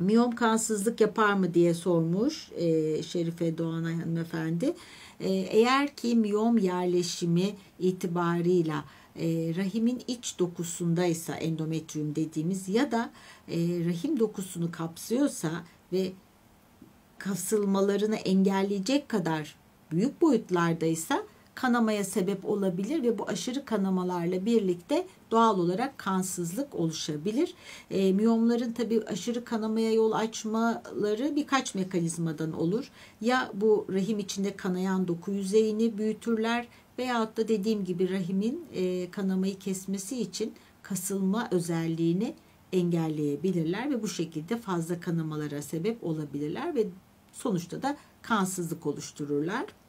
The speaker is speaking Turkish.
Miyom kansızlık yapar mı diye sormuş e, Şerife Doğan hanımefendi. E, eğer ki miyom yerleşimi itibarıyla e, rahimin iç dokusundaysa endometrium dediğimiz ya da e, rahim dokusunu kapsıyorsa ve kasılmalarını engelleyecek kadar büyük boyutlardaysa kanamaya sebep olabilir ve bu aşırı kanamalarla birlikte doğal olarak kansızlık oluşabilir. E, miyomların tabi aşırı kanamaya yol açmaları birkaç mekanizmadan olur. Ya bu rahim içinde kanayan doku yüzeyini büyütürler veyahut da dediğim gibi rahimin e, kanamayı kesmesi için kasılma özelliğini engelleyebilirler ve bu şekilde fazla kanamalara sebep olabilirler ve sonuçta da kansızlık oluştururlar.